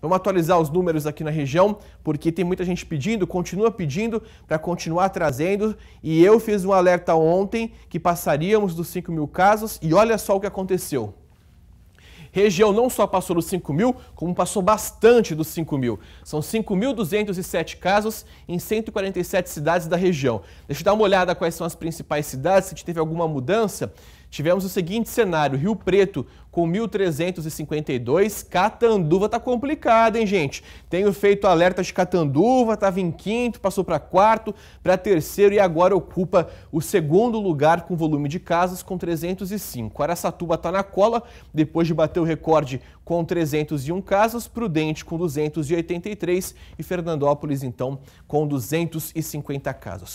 Vamos atualizar os números aqui na região, porque tem muita gente pedindo, continua pedindo para continuar trazendo. E eu fiz um alerta ontem que passaríamos dos 5 mil casos e olha só o que aconteceu. Região não só passou dos 5 mil, como passou bastante dos 5 mil. São 5.207 casos em 147 cidades da região. Deixa eu dar uma olhada quais são as principais cidades, se teve alguma mudança. Tivemos o seguinte cenário: Rio Preto com 1.352, Catanduva tá complicado, hein, gente? Tenho feito alerta de Catanduva, tava em quinto, passou para quarto, para terceiro e agora ocupa o segundo lugar com volume de casas com 305. Aracatuba tá na cola, depois de bater o recorde com 301 casos, Prudente com 283 e Fernandópolis então com 250 casos.